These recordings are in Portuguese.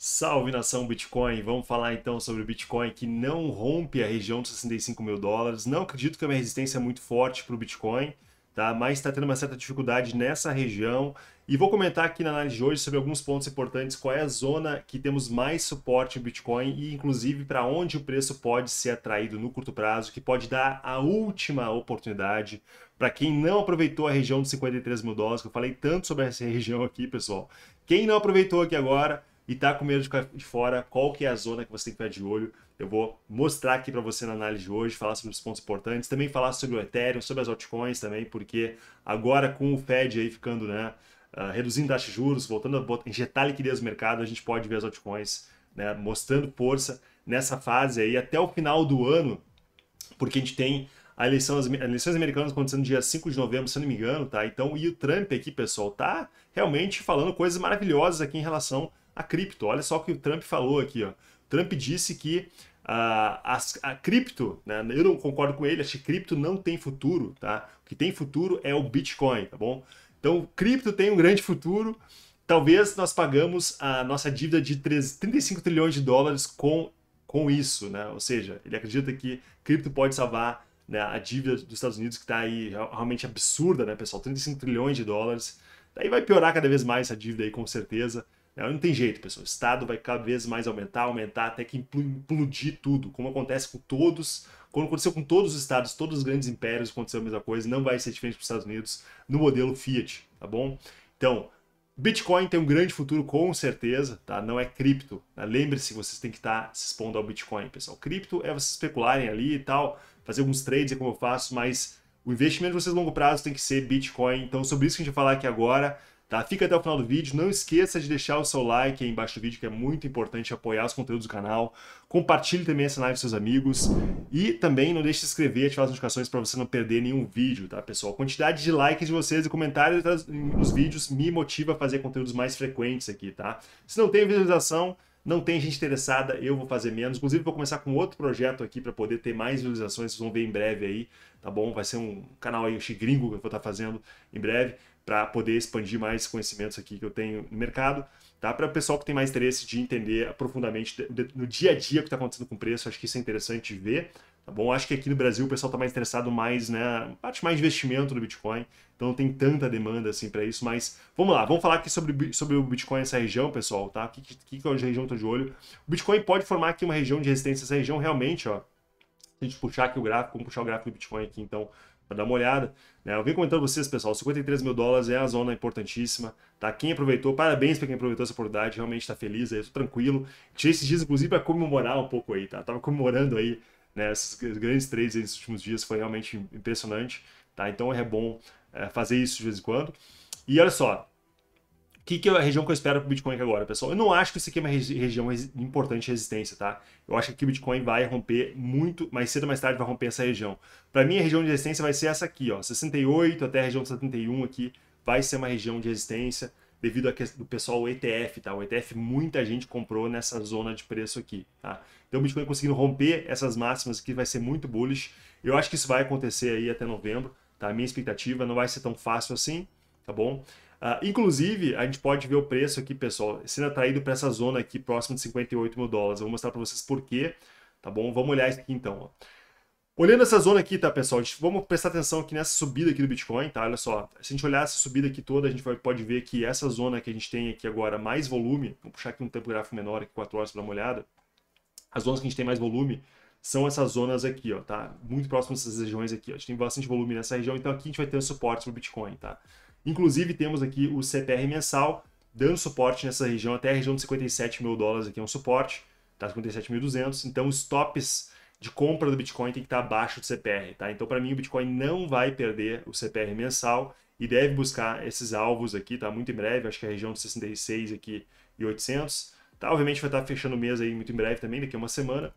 Salve nação Bitcoin! Vamos falar então sobre o Bitcoin que não rompe a região dos 65 mil dólares. Não acredito que é uma resistência muito forte para o Bitcoin, tá? mas está tendo uma certa dificuldade nessa região. E vou comentar aqui na análise de hoje sobre alguns pontos importantes, qual é a zona que temos mais suporte no Bitcoin e inclusive para onde o preço pode ser atraído no curto prazo, que pode dar a última oportunidade para quem não aproveitou a região dos 53 mil dólares, que eu falei tanto sobre essa região aqui, pessoal. Quem não aproveitou aqui agora e tá com medo de ficar de fora, qual que é a zona que você tem que ficar de olho. Eu vou mostrar aqui para você na análise de hoje, falar sobre os pontos importantes, também falar sobre o Ethereum, sobre as altcoins também, porque agora com o Fed aí ficando, né, uh, reduzindo taxa de juros, voltando a injetar liquidez no mercado, a gente pode ver as altcoins, né, mostrando força nessa fase aí até o final do ano, porque a gente tem a eleição, as eleições americanas acontecendo dia 5 de novembro, se eu não me engano, tá? Então, e o Trump aqui, pessoal, tá realmente falando coisas maravilhosas aqui em relação a cripto. Olha só o que o Trump falou aqui. Ó. Trump disse que a, ah, a cripto, né? eu não concordo com ele, acho que cripto não tem futuro. Tá? O que tem futuro é o Bitcoin, tá bom? Então, cripto tem um grande futuro. Talvez nós pagamos a nossa dívida de 35 trilhões de dólares com, com isso, né? Ou seja, ele acredita que cripto pode salvar né, a dívida dos Estados Unidos que está aí realmente absurda, né, pessoal? 35 trilhões de dólares. Daí vai piorar cada vez mais essa dívida aí, com certeza. Não tem jeito, pessoal. O Estado vai cada vez mais aumentar, aumentar, até que implodir tudo, como acontece com todos, como aconteceu com todos os Estados, todos os grandes impérios, aconteceu a mesma coisa, não vai ser diferente para os Estados Unidos no modelo Fiat, tá bom? Então, Bitcoin tem um grande futuro com certeza, tá? Não é cripto. Né? Lembre-se, vocês têm que estar tá se expondo ao Bitcoin, pessoal. Cripto é vocês especularem ali e tal, fazer alguns trades, é como eu faço, mas o investimento de vocês a longo prazo tem que ser Bitcoin. Então, sobre isso que a gente vai falar aqui agora. Tá? Fica até o final do vídeo. Não esqueça de deixar o seu like aí embaixo do vídeo, que é muito importante apoiar os conteúdos do canal. Compartilhe também essa live com seus amigos. E também não deixe de se inscrever e ativar as notificações para você não perder nenhum vídeo, tá, pessoal? A quantidade de likes de vocês e comentários nos vídeos me motiva a fazer conteúdos mais frequentes aqui, tá? Se não tem visualização, não tem gente interessada, eu vou fazer menos. Inclusive, vou começar com outro projeto aqui para poder ter mais visualizações. Vocês vão ver em breve aí, tá bom? Vai ser um canal aí, o Xigringo, que eu vou estar tá fazendo em breve para poder expandir mais conhecimentos aqui que eu tenho no mercado. Tá? Para o pessoal que tem mais interesse de entender profundamente no dia a dia o que está acontecendo com o preço, acho que isso é interessante de ver. Tá bom? Acho que aqui no Brasil o pessoal está mais interessado mais, né? Parte mais investimento no Bitcoin. Então não tem tanta demanda assim para isso, mas vamos lá, vamos falar aqui sobre, sobre o Bitcoin essa região, pessoal, tá? O que, que, que é a região que eu de olho? O Bitcoin pode formar aqui uma região de resistência. Essa região realmente, ó. Se a gente puxar aqui o gráfico, vamos puxar o gráfico do Bitcoin aqui, então, para dar uma olhada. Né? Eu vim comentando vocês, pessoal, 53 mil dólares é a zona importantíssima. Tá? Quem aproveitou, parabéns para quem aproveitou essa oportunidade, realmente está feliz, aí, tô tranquilo. Tirei esses dias, inclusive, para comemorar um pouco aí, tá? Tava comemorando aí né, esses grandes trades nesses últimos dias, foi realmente impressionante. Tá? Então é bom é, fazer isso de vez em quando. E olha só, que, que é a região que eu espero para o Bitcoin agora, pessoal? Eu não acho que isso aqui é uma região importante de resistência, tá? Eu acho que o Bitcoin vai romper muito, mais cedo ou mais tarde vai romper essa região. Para mim, a região de resistência vai ser essa aqui, ó, 68 até a região 71 aqui, vai ser uma região de resistência devido ao do pessoal ETF, tá? O ETF muita gente comprou nessa zona de preço aqui, tá? Então o Bitcoin conseguindo romper essas máximas aqui vai ser muito bullish. Eu acho que isso vai acontecer aí até novembro, tá? A minha expectativa não vai ser tão fácil assim, tá bom? Uh, inclusive, a gente pode ver o preço aqui, pessoal, sendo tá atraído para essa zona aqui próximo de 58 mil dólares. Eu vou mostrar para vocês por quê, tá bom? Vamos olhar isso aqui então. Ó. Olhando essa zona aqui, tá, pessoal? Vamos prestar atenção aqui nessa subida aqui do Bitcoin, tá? Olha só, se a gente olhar essa subida aqui toda, a gente vai, pode ver que essa zona que a gente tem aqui agora mais volume, vou puxar aqui um tempo gráfico menor aqui, 4 horas para dar uma olhada, as zonas que a gente tem mais volume são essas zonas aqui, ó, tá? Muito próximas dessas regiões aqui, ó. A gente tem bastante volume nessa região, então aqui a gente vai ter um suporte para Bitcoin, tá? Inclusive, temos aqui o CPR mensal, dando suporte nessa região, até a região de 57 mil dólares aqui é um suporte, tá? 57.200. Então, os tops de compra do Bitcoin tem que estar tá abaixo do CPR, tá? Então, para mim, o Bitcoin não vai perder o CPR mensal e deve buscar esses alvos aqui, tá? Muito em breve, acho que é a região de 66 aqui e 800, tá? Obviamente vai estar tá fechando o mês aí muito em breve também, daqui a uma semana.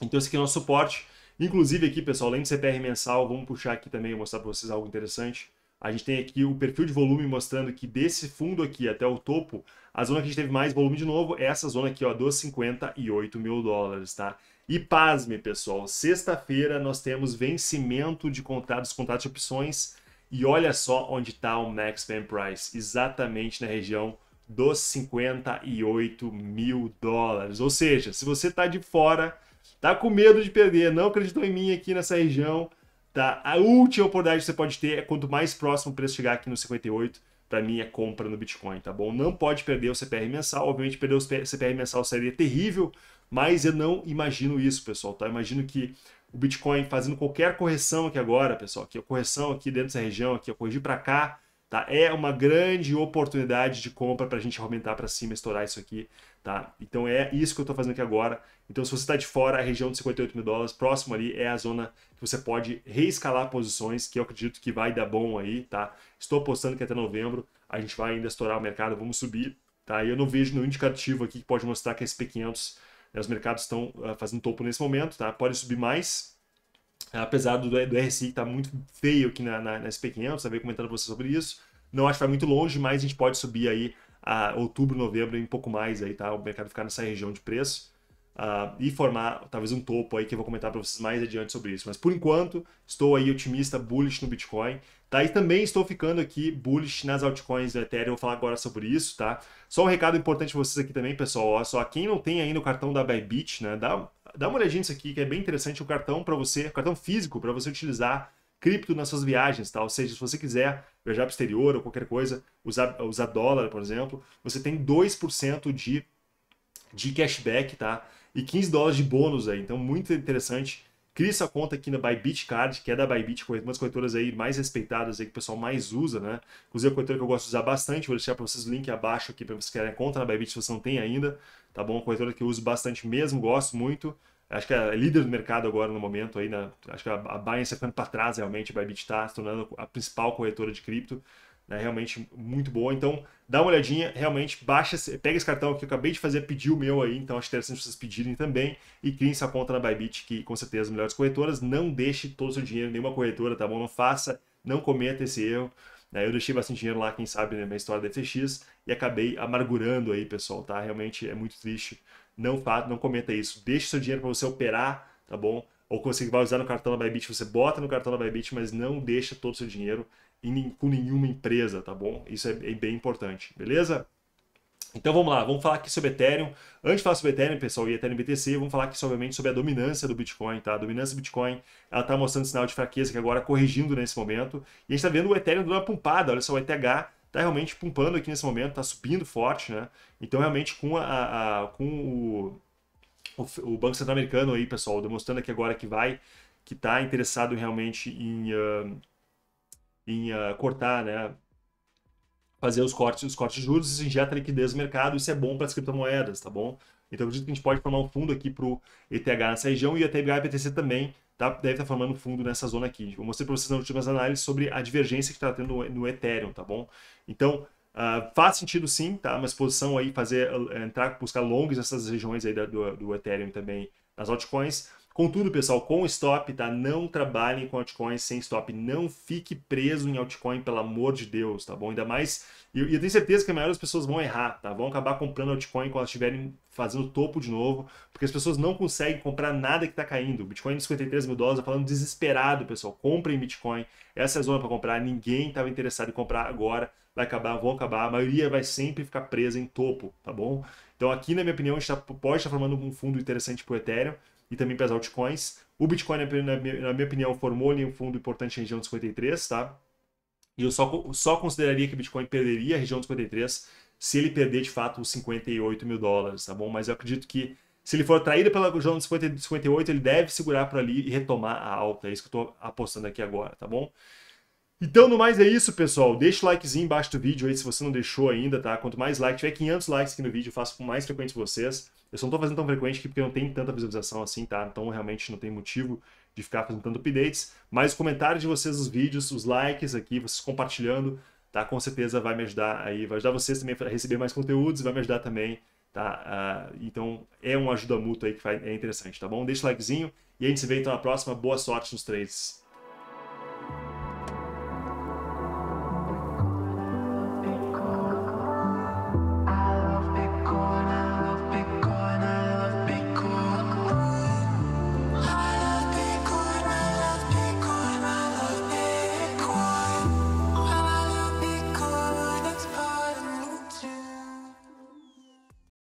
Então, esse aqui é o nosso suporte. Inclusive aqui, pessoal, além do CPR mensal, vamos puxar aqui também, e mostrar para vocês algo interessante. A gente tem aqui o perfil de volume mostrando que desse fundo aqui até o topo, a zona que a gente teve mais volume de novo é essa zona aqui, ó, dos 58 mil dólares, tá? E pasme, pessoal, sexta-feira nós temos vencimento de contratos, contratos de opções, e olha só onde está o Max Van Price, exatamente na região dos 58 mil dólares. Ou seja, se você está de fora, está com medo de perder, não acreditou em mim aqui nessa região, Tá? A última oportunidade que você pode ter é quanto mais próximo o preço chegar aqui no 58, para mim é compra no Bitcoin, tá bom? Não pode perder o CPR mensal, obviamente perder o CPR mensal seria terrível, mas eu não imagino isso, pessoal, tá? Eu imagino que o Bitcoin fazendo qualquer correção aqui agora, pessoal, que a correção aqui dentro dessa região, aqui eu corrigi para cá, Tá? É uma grande oportunidade de compra para a gente aumentar para cima, estourar isso aqui. Tá? Então é isso que eu estou fazendo aqui agora. Então se você está de fora, a região de 58 mil dólares, próximo ali é a zona que você pode reescalar posições, que eu acredito que vai dar bom aí. Tá? Estou postando que até novembro a gente vai ainda estourar o mercado, vamos subir. Tá? E eu não vejo nenhum indicativo aqui que pode mostrar que a SP500, né, os mercados estão ah, fazendo topo nesse momento, tá? pode subir mais, apesar do, do RSI estar tá muito feio aqui na, na, na SP500, também comentando para você sobre isso, não acho que vai muito longe, mas a gente pode subir aí a outubro, novembro e um pouco mais aí, tá? O mercado ficar nessa região de preço uh, e formar talvez um topo aí que eu vou comentar para vocês mais adiante sobre isso. Mas por enquanto, estou aí otimista, bullish no Bitcoin, tá? E também estou ficando aqui bullish nas altcoins do Ethereum, eu vou falar agora sobre isso, tá? Só um recado importante para vocês aqui também, pessoal, ó, só quem não tem ainda o cartão da Bybit, né, dá dá uma olhadinha nisso aqui, que é bem interessante, o um cartão para você, um cartão físico para você utilizar cripto nas suas viagens, tá? Ou seja, se você quiser viajar para o exterior ou qualquer coisa, usar, usar dólar, por exemplo, você tem 2% de, de cashback, tá? E 15 dólares de bônus aí, então muito interessante. Crie sua conta aqui na Bybit Card, que é da Bybit, uma das corretoras aí mais respeitadas aí que o pessoal mais usa, né? Inclusive a corretora que eu gosto de usar bastante, vou deixar para vocês o link abaixo aqui para vocês a conta na Bybit se você não tem ainda tá bom? Uma corretora que eu uso bastante mesmo, gosto muito. Acho que é líder do mercado agora no momento aí, né? Acho que a, Binance Binance tá ficando para trás realmente, a Bybit está se tornando a principal corretora de cripto, né? Realmente muito boa. Então, dá uma olhadinha, realmente baixa, pega esse cartão que eu acabei de fazer, pediu o meu aí, então acho interessante vocês pedirem também e criem sua conta na Bybit, que com certeza é as melhores corretoras. Não deixe todo o seu dinheiro em nenhuma corretora, tá bom? Não faça, não cometa esse erro. Né? Eu deixei bastante dinheiro lá, quem sabe, na né, minha história da FTX e acabei amargurando aí, pessoal, tá? Realmente é muito triste. Não, não comenta isso. Deixe seu dinheiro para você operar, tá bom? Ou conseguir você vai usar no cartão da Bybit, você bota no cartão da Bybit, mas não deixa todo o seu dinheiro em, com nenhuma empresa, tá bom? Isso é, é bem importante, beleza? Então vamos lá, vamos falar aqui sobre Ethereum. Antes de falar sobre Ethereum, pessoal, e Ethereum BTC, vamos falar aqui obviamente sobre a dominância do Bitcoin, tá? A dominância do Bitcoin, ela tá mostrando sinal de fraqueza que agora corrigindo nesse momento. E a gente tá vendo o Ethereum dando uma pumpada, olha só, o ETH tá realmente pumpando aqui nesse momento, tá subindo forte, né? Então realmente com, a, a com o, o, o, Banco Central Americano aí, pessoal, demonstrando aqui agora que vai, que tá interessado realmente em, uh, em uh, cortar, né? fazer os cortes, os cortes de juros, isso injeta liquidez no mercado, isso é bom para as criptomoedas, tá bom? Então acredito que a gente pode formar um fundo aqui para o ETH nessa região e o ETH e o BTC também tá, deve estar tá formando um fundo nessa zona aqui. Vou mostrar para vocês nas últimas análises sobre a divergência que está tendo no, no Ethereum, tá bom? Então, Uh, faz sentido sim, tá? Uma exposição aí, fazer, eh, entrar, buscar longs nessas regiões aí da, do, do Ethereum também, nas altcoins. Contudo, pessoal, com stop, tá? Não trabalhem com altcoins sem stop. Não fique preso em altcoin, pelo amor de Deus, tá bom? Ainda mais. E eu, eu, tenho certeza que a maioria das pessoas vão errar, tá? Vão acabar comprando altcoin quando estiverem fazendo topo de novo, porque as pessoas não conseguem comprar nada que tá caindo. Bitcoin de 53 mil dólares, falando desesperado, pessoal. Comprem Bitcoin. Essa é a zona para comprar. Ninguém estava interessado em comprar agora. Vai acabar, vão acabar. A maioria vai sempre ficar presa em topo, tá bom? Então, aqui, na minha opinião, a gente tá, pode estar tá formando um fundo interessante para o Ethereum e também para as altcoins. O Bitcoin, na minha opinião, formou ali um fundo importante na região dos 53, tá? E eu só, só consideraria que o Bitcoin perderia a região dos 53 se ele perder de fato os 58 mil dólares, tá bom? Mas eu acredito que se ele for atraído pela região dos 58, ele deve segurar para ali e retomar a alta. É isso que eu estou apostando aqui agora, tá bom? Então, no mais é isso, pessoal. Deixa o likezinho embaixo do vídeo aí se você não deixou ainda, tá? Quanto mais like, tiver 500 likes aqui no vídeo, eu faço com mais frequente vocês. Eu só não tô fazendo tão frequente aqui porque não tem tanta visualização assim, tá? Então, realmente não tem motivo de ficar fazendo tanto updates. Mas o comentário de vocês nos vídeos, os likes aqui, vocês compartilhando, tá? Com certeza vai me ajudar aí, vai ajudar vocês também a receber mais conteúdos, vai me ajudar também, tá? Uh, então, é uma ajuda mútua aí que vai, é interessante, tá bom? Deixa o likezinho e a gente se vê então na próxima. Boa sorte nos trades.